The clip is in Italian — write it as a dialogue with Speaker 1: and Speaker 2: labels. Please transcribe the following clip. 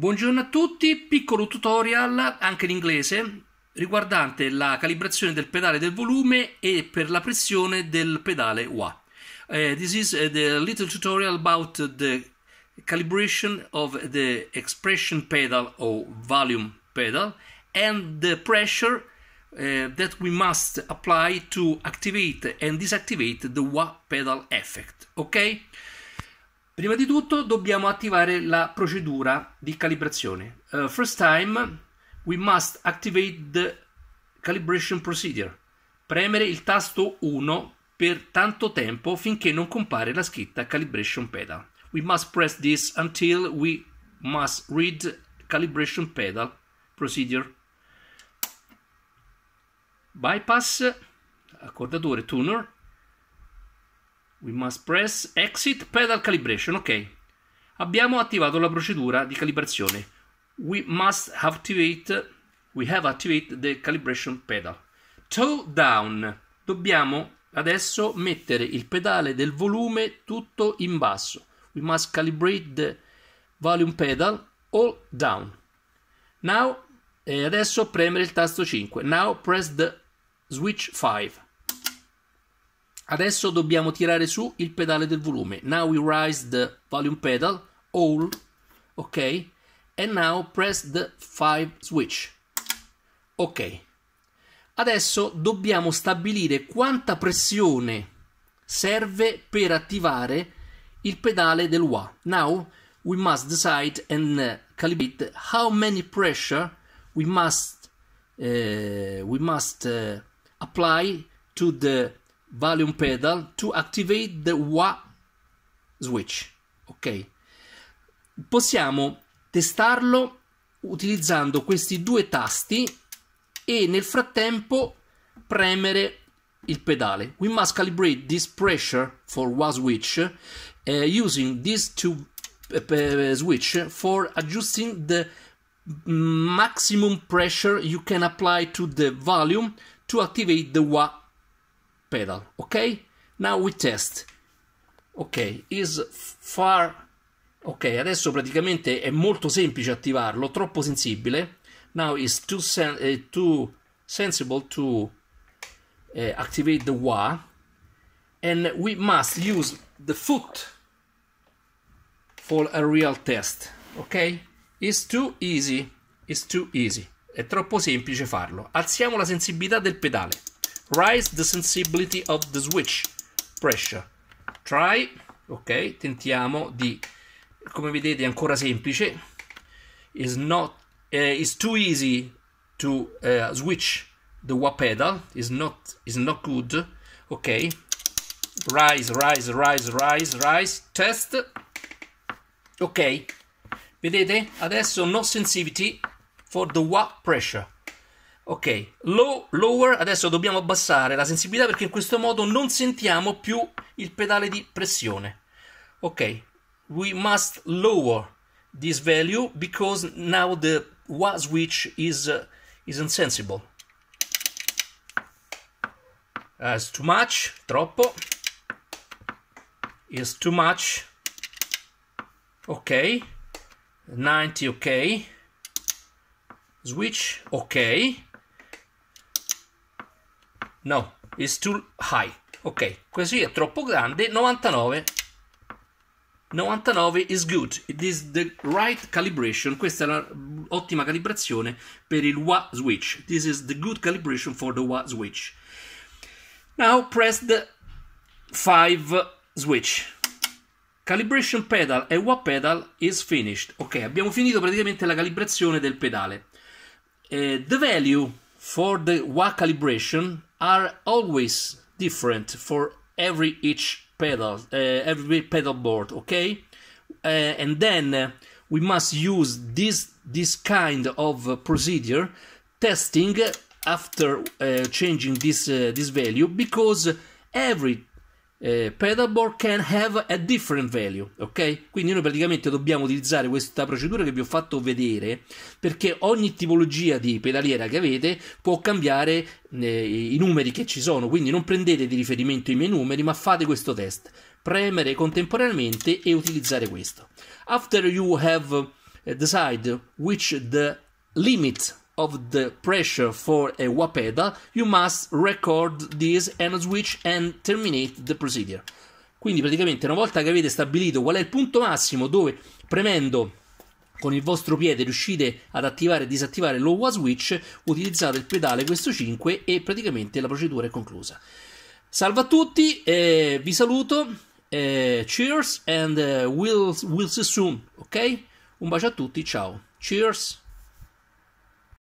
Speaker 1: Buongiorno a tutti, piccolo tutorial anche in inglese riguardante la calibrazione del pedale del volume e per la pressione del pedale WA. Uh, eh, this is uh, little tutorial about the calibration of the expression pedal or volume pedal and the pressure uh, that we must apply to activate and disactivate the WA pedal effect. Okay? Prima di tutto dobbiamo attivare la procedura di calibrazione. Uh, first time we must activate the calibration procedure. Premere il tasto 1 per tanto tempo finché non compare la scritta calibration pedal. We must press this until we must read calibration pedal procedure. Bypass accordatore tuner We must press exit pedal calibration. Ok. Abbiamo attivato la procedura di calibrazione. We must activate we have activated the calibration pedal. Toe down. Dobbiamo adesso mettere il pedale del volume tutto in basso. We must calibrate the volume pedal all down. Now, eh, adesso premere il tasto 5. Now press the switch 5. Adesso dobbiamo tirare su il pedale del volume. Now we rise the volume pedal, all, ok? And now press the 5 switch. Ok. Adesso dobbiamo stabilire quanta pressione serve per attivare il pedale del wah. Now we must decide and eh, calibrate how many pressure we must, uh, we must uh, apply to the volume pedal to activate the WA switch. Ok, possiamo testarlo utilizzando questi due tasti e nel frattempo premere il pedale. We must calibrate this pressure for WA switch uh, using these eh, two uh, switch for adjusting the maximum pressure you can apply to the volume to activate the WA pedal okay now we test ok is far ok adesso praticamente è molto semplice attivarlo troppo sensibile now it's too, sen eh, too sensible to eh, activate the wah and we must use the foot for a real test ok It's too easy It's too easy è troppo semplice farlo alziamo la sensibilità del pedale Rise the sensibility of the switch. Pressure. Try. Ok, tentiamo di... Come vedete è ancora semplice. it's, not... Uh, is too easy to uh, switch the wah pedal. it's not, is not good. Ok. Rise, rise, rise, rise, rise. Test. Ok. Vedete? Adesso no sensitivity for the wah pressure. Ok, low, lower, adesso dobbiamo abbassare la sensibilità perché in questo modo non sentiamo più il pedale di pressione. Ok, we must lower this value because now the wah switch is, uh, is insensible. Uh, it's too much, troppo. It's too much. Ok, 90 ok. Switch ok. No, it's too high. Ok, questo è troppo grande. 99. 99 is good. It is the right calibration. Questa è l'ottima calibrazione per il WA switch. This is the good calibration for the WA switch. Now press the 5 switch. Calibration pedal e WA pedal is finished. Ok, abbiamo finito praticamente la calibrazione del pedale. Eh, the value for the WA calibration are always different for every each pedal, uh, every pedal board, okay? Uh, and then uh, we must use this this kind of procedure testing after uh, changing this uh, this value because every eh, pedalboard can have a different value, ok? Quindi noi praticamente dobbiamo utilizzare questa procedura che vi ho fatto vedere perché ogni tipologia di pedaliera che avete può cambiare eh, i numeri che ci sono, quindi non prendete di riferimento i miei numeri, ma fate questo test. Premere contemporaneamente e utilizzare questo. After you have eh, decided which the limit of the pressure for a WAPEDA, you must record this and switch and terminate the procedure. Quindi praticamente una volta che avete stabilito qual è il punto massimo dove premendo con il vostro piede riuscite ad attivare e disattivare l'OWA switch, utilizzate il pedale questo 5 e praticamente la procedura è conclusa. Salve a tutti, eh, vi saluto, eh, cheers and uh, we'll, we'll see soon, ok? Un bacio a tutti, ciao, cheers!